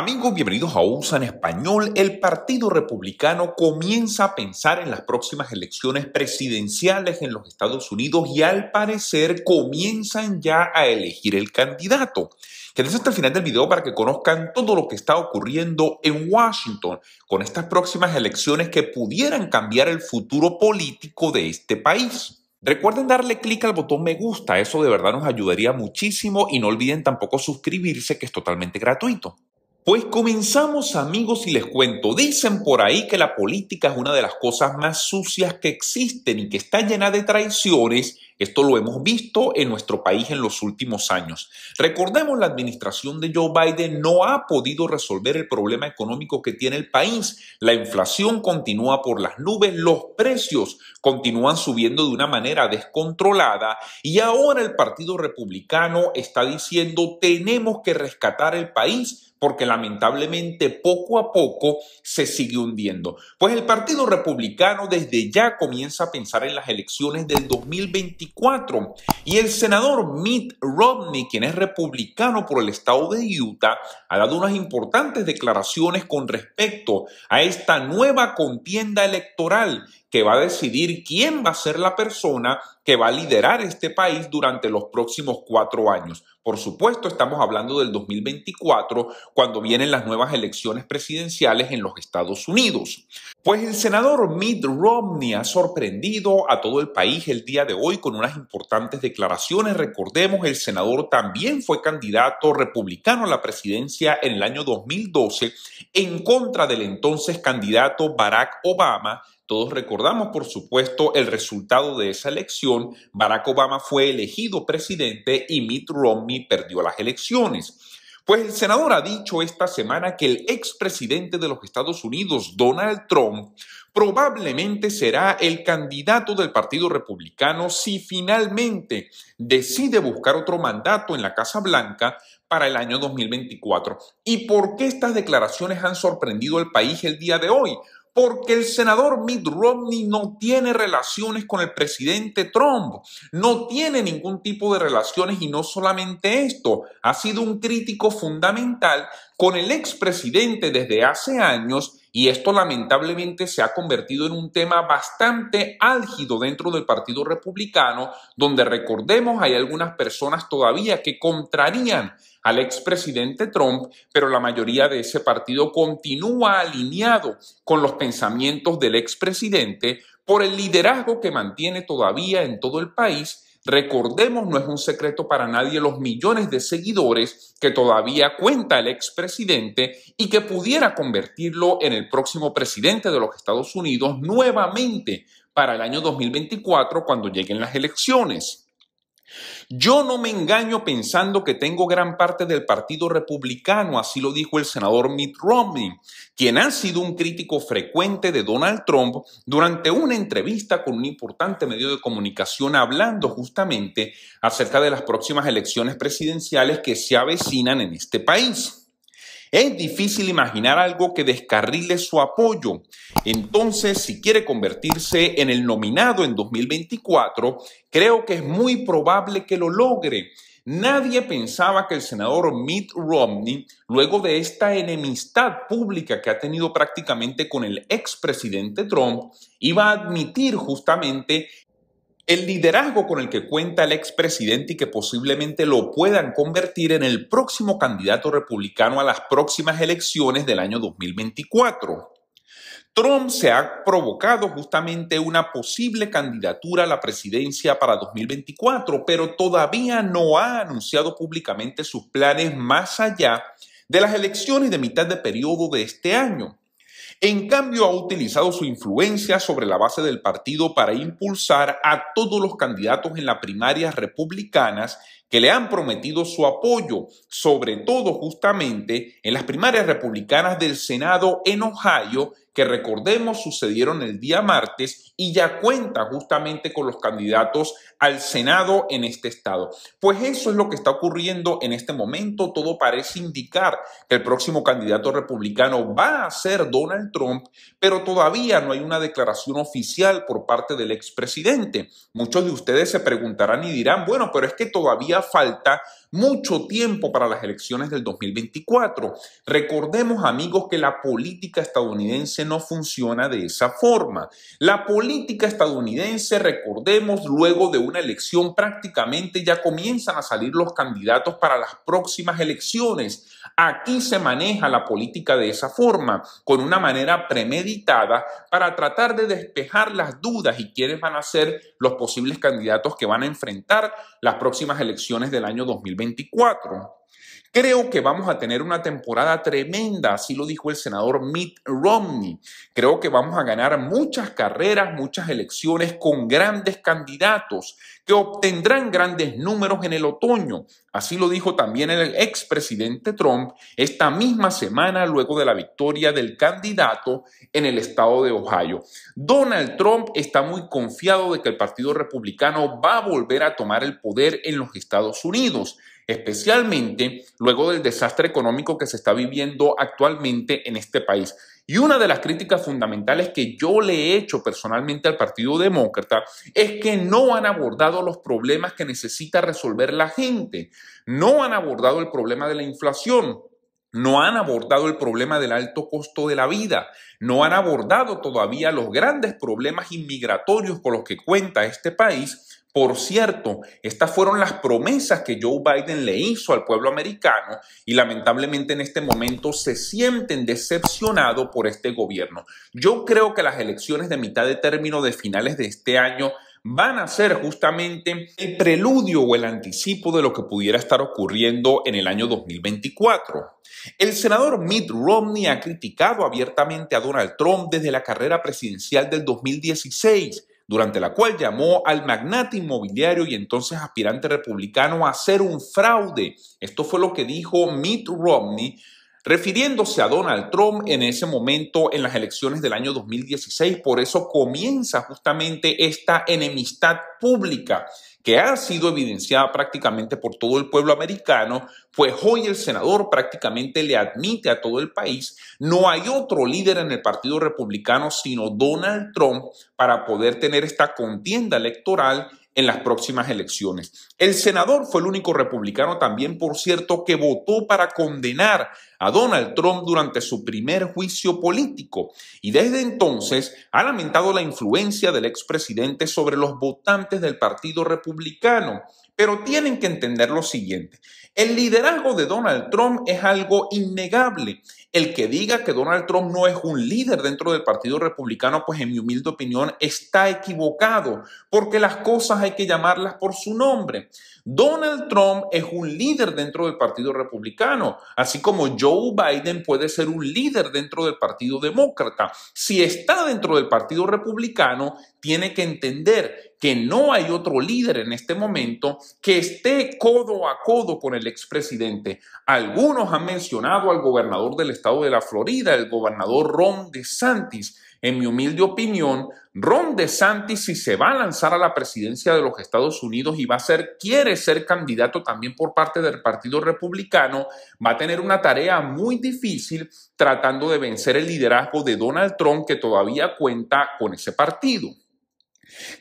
Amigos, bienvenidos a USA en español. El Partido Republicano comienza a pensar en las próximas elecciones presidenciales en los Estados Unidos y al parecer comienzan ya a elegir el candidato. Quédense hasta el final del video para que conozcan todo lo que está ocurriendo en Washington con estas próximas elecciones que pudieran cambiar el futuro político de este país. Recuerden darle clic al botón me gusta, eso de verdad nos ayudaría muchísimo y no olviden tampoco suscribirse que es totalmente gratuito. Pues comenzamos amigos y les cuento, dicen por ahí que la política es una de las cosas más sucias que existen y que está llena de traiciones esto lo hemos visto en nuestro país en los últimos años. Recordemos, la administración de Joe Biden no ha podido resolver el problema económico que tiene el país. La inflación continúa por las nubes, los precios continúan subiendo de una manera descontrolada y ahora el Partido Republicano está diciendo tenemos que rescatar el país porque lamentablemente poco a poco se sigue hundiendo. Pues el Partido Republicano desde ya comienza a pensar en las elecciones del 2024 y el senador Mitt Romney, quien es republicano por el estado de Utah, ha dado unas importantes declaraciones con respecto a esta nueva contienda electoral que va a decidir quién va a ser la persona que va a liderar este país durante los próximos cuatro años. Por supuesto, estamos hablando del 2024, cuando vienen las nuevas elecciones presidenciales en los Estados Unidos. Pues el senador Mitt Romney ha sorprendido a todo el país el día de hoy con unas importantes declaraciones. Recordemos, el senador también fue candidato republicano a la presidencia en el año 2012 en contra del entonces candidato Barack Obama todos recordamos, por supuesto, el resultado de esa elección. Barack Obama fue elegido presidente y Mitt Romney perdió las elecciones. Pues el senador ha dicho esta semana que el expresidente de los Estados Unidos, Donald Trump, probablemente será el candidato del Partido Republicano si finalmente decide buscar otro mandato en la Casa Blanca para el año 2024. ¿Y por qué estas declaraciones han sorprendido al país el día de hoy? porque el senador Mitt Romney no tiene relaciones con el presidente Trump, no tiene ningún tipo de relaciones y no solamente esto, ha sido un crítico fundamental con el expresidente desde hace años y esto lamentablemente se ha convertido en un tema bastante álgido dentro del Partido Republicano, donde recordemos hay algunas personas todavía que contrarían al expresidente Trump, pero la mayoría de ese partido continúa alineado con los pensamientos del expresidente por el liderazgo que mantiene todavía en todo el país Recordemos, no es un secreto para nadie los millones de seguidores que todavía cuenta el expresidente y que pudiera convertirlo en el próximo presidente de los Estados Unidos nuevamente para el año 2024 cuando lleguen las elecciones. Yo no me engaño pensando que tengo gran parte del Partido Republicano, así lo dijo el senador Mitt Romney, quien ha sido un crítico frecuente de Donald Trump durante una entrevista con un importante medio de comunicación hablando justamente acerca de las próximas elecciones presidenciales que se avecinan en este país. Es difícil imaginar algo que descarrile su apoyo. Entonces, si quiere convertirse en el nominado en 2024, creo que es muy probable que lo logre. Nadie pensaba que el senador Mitt Romney, luego de esta enemistad pública que ha tenido prácticamente con el expresidente Trump, iba a admitir justamente el liderazgo con el que cuenta el expresidente y que posiblemente lo puedan convertir en el próximo candidato republicano a las próximas elecciones del año 2024. Trump se ha provocado justamente una posible candidatura a la presidencia para 2024, pero todavía no ha anunciado públicamente sus planes más allá de las elecciones de mitad de periodo de este año. En cambio, ha utilizado su influencia sobre la base del partido para impulsar a todos los candidatos en las primarias republicanas que le han prometido su apoyo, sobre todo justamente en las primarias republicanas del Senado en Ohio, que recordemos sucedieron el día martes y ya cuenta justamente con los candidatos al Senado en este estado. Pues eso es lo que está ocurriendo en este momento. Todo parece indicar que el próximo candidato republicano va a ser Donald Trump, pero todavía no hay una declaración oficial por parte del expresidente. Muchos de ustedes se preguntarán y dirán, bueno, pero es que todavía falta mucho tiempo para las elecciones del 2024. Recordemos, amigos, que la política estadounidense no funciona de esa forma. La política estadounidense, recordemos, luego de una elección prácticamente ya comienzan a salir los candidatos para las próximas elecciones. Aquí se maneja la política de esa forma, con una manera premeditada para tratar de despejar las dudas y quiénes van a ser los posibles candidatos que van a enfrentar las próximas elecciones del año 2024. 24 Creo que vamos a tener una temporada tremenda, así lo dijo el senador Mitt Romney. Creo que vamos a ganar muchas carreras, muchas elecciones con grandes candidatos que obtendrán grandes números en el otoño. Así lo dijo también el expresidente Trump esta misma semana luego de la victoria del candidato en el estado de Ohio. Donald Trump está muy confiado de que el Partido Republicano va a volver a tomar el poder en los Estados Unidos especialmente luego del desastre económico que se está viviendo actualmente en este país. Y una de las críticas fundamentales que yo le he hecho personalmente al Partido Demócrata es que no han abordado los problemas que necesita resolver la gente, no han abordado el problema de la inflación, no han abordado el problema del alto costo de la vida, no han abordado todavía los grandes problemas inmigratorios con los que cuenta este país. Por cierto, estas fueron las promesas que Joe Biden le hizo al pueblo americano y lamentablemente en este momento se sienten decepcionados por este gobierno. Yo creo que las elecciones de mitad de término de finales de este año van a ser justamente el preludio o el anticipo de lo que pudiera estar ocurriendo en el año 2024. El senador Mitt Romney ha criticado abiertamente a Donald Trump desde la carrera presidencial del 2016 durante la cual llamó al magnate inmobiliario y entonces aspirante republicano a hacer un fraude. Esto fue lo que dijo Mitt Romney refiriéndose a Donald Trump en ese momento en las elecciones del año 2016. Por eso comienza justamente esta enemistad pública que ha sido evidenciada prácticamente por todo el pueblo americano, pues hoy el senador prácticamente le admite a todo el país, no hay otro líder en el Partido Republicano sino Donald Trump para poder tener esta contienda electoral en las próximas elecciones. El senador fue el único republicano también, por cierto, que votó para condenar a Donald Trump durante su primer juicio político y desde entonces ha lamentado la influencia del expresidente sobre los votantes del Partido Republicano republicano pero tienen que entender lo siguiente. El liderazgo de Donald Trump es algo innegable. El que diga que Donald Trump no es un líder dentro del Partido Republicano, pues en mi humilde opinión está equivocado, porque las cosas hay que llamarlas por su nombre. Donald Trump es un líder dentro del Partido Republicano, así como Joe Biden puede ser un líder dentro del Partido Demócrata. Si está dentro del Partido Republicano, tiene que entender que no hay otro líder en este momento que esté codo a codo con el expresidente. Algunos han mencionado al gobernador del estado de la Florida, el gobernador Ron DeSantis. En mi humilde opinión, Ron DeSantis, si se va a lanzar a la presidencia de los Estados Unidos y va a ser, quiere ser candidato también por parte del Partido Republicano, va a tener una tarea muy difícil tratando de vencer el liderazgo de Donald Trump, que todavía cuenta con ese partido.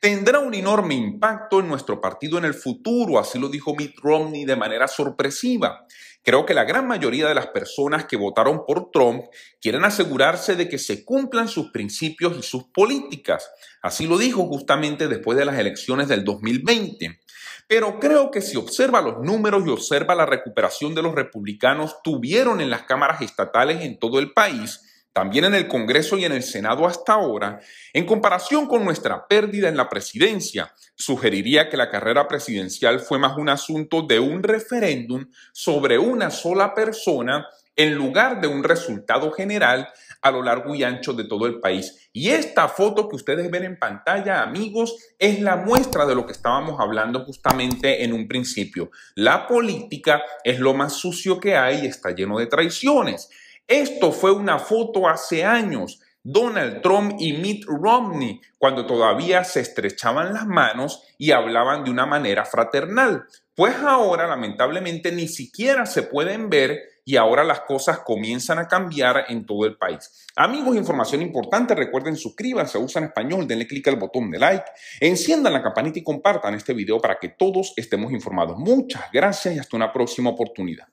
Tendrá un enorme impacto en nuestro partido en el futuro, así lo dijo Mitt Romney de manera sorpresiva. Creo que la gran mayoría de las personas que votaron por Trump quieren asegurarse de que se cumplan sus principios y sus políticas. Así lo dijo justamente después de las elecciones del 2020. Pero creo que si observa los números y observa la recuperación de los republicanos tuvieron en las cámaras estatales en todo el país, también en el Congreso y en el Senado hasta ahora, en comparación con nuestra pérdida en la presidencia, sugeriría que la carrera presidencial fue más un asunto de un referéndum sobre una sola persona en lugar de un resultado general a lo largo y ancho de todo el país. Y esta foto que ustedes ven en pantalla, amigos, es la muestra de lo que estábamos hablando justamente en un principio. La política es lo más sucio que hay y está lleno de traiciones. Esto fue una foto hace años. Donald Trump y Mitt Romney, cuando todavía se estrechaban las manos y hablaban de una manera fraternal. Pues ahora, lamentablemente, ni siquiera se pueden ver y ahora las cosas comienzan a cambiar en todo el país. Amigos, información importante, recuerden suscríbanse usan Español, denle clic al botón de like, enciendan la campanita y compartan este video para que todos estemos informados. Muchas gracias y hasta una próxima oportunidad.